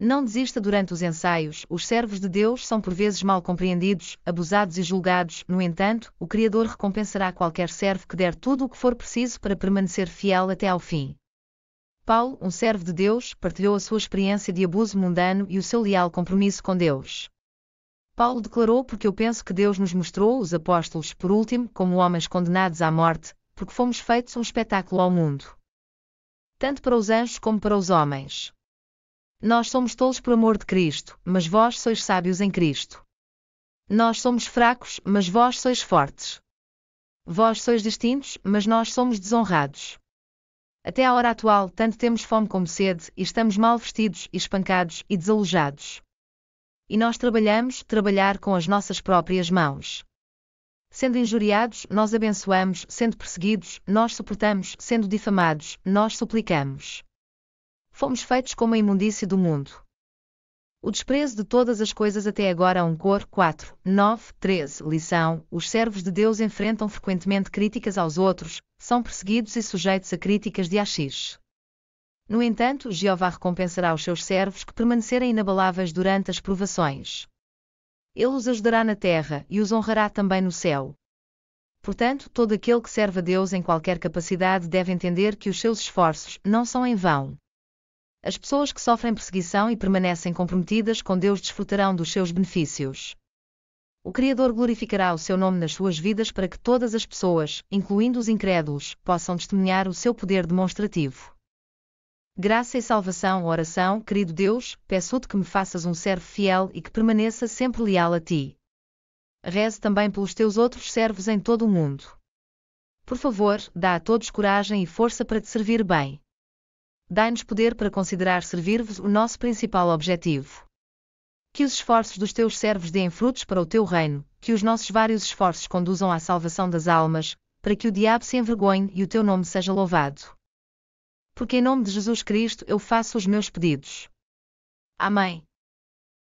Não desista durante os ensaios, os servos de Deus são por vezes mal compreendidos, abusados e julgados, no entanto, o Criador recompensará qualquer servo que der tudo o que for preciso para permanecer fiel até ao fim. Paulo, um servo de Deus, partilhou a sua experiência de abuso mundano e o seu leal compromisso com Deus. Paulo declarou: Porque eu penso que Deus nos mostrou os apóstolos, por último, como homens condenados à morte, porque fomos feitos um espetáculo ao mundo. Tanto para os anjos como para os homens. Nós somos tolos por amor de Cristo, mas vós sois sábios em Cristo. Nós somos fracos, mas vós sois fortes. Vós sois distintos, mas nós somos desonrados. Até à hora atual, tanto temos fome como sede, e estamos mal vestidos, espancados e desalojados. E nós trabalhamos, trabalhar com as nossas próprias mãos. Sendo injuriados, nós abençoamos, sendo perseguidos, nós suportamos, sendo difamados, nós suplicamos fomos feitos como a imundície do mundo. O desprezo de todas as coisas até agora a é um cor 4, 9, 13. Lição: Os servos de Deus enfrentam frequentemente críticas aos outros, são perseguidos e sujeitos a críticas de axis. No entanto, Jeová recompensará os seus servos que permanecerem inabaláveis durante as provações. Ele os ajudará na terra e os honrará também no céu. Portanto, todo aquele que serve a Deus em qualquer capacidade deve entender que os seus esforços não são em vão. As pessoas que sofrem perseguição e permanecem comprometidas com Deus desfrutarão dos seus benefícios. O Criador glorificará o seu nome nas suas vidas para que todas as pessoas, incluindo os incrédulos, possam testemunhar o seu poder demonstrativo. Graça e salvação, oração, querido Deus, peço-te que me faças um servo fiel e que permaneça sempre leal a ti. Reze também pelos teus outros servos em todo o mundo. Por favor, dá a todos coragem e força para te servir bem dai-nos poder para considerar servir-vos o nosso principal objetivo. Que os esforços dos teus servos deem frutos para o teu reino, que os nossos vários esforços conduzam à salvação das almas, para que o diabo se envergonhe e o teu nome seja louvado. Porque em nome de Jesus Cristo eu faço os meus pedidos. Amém.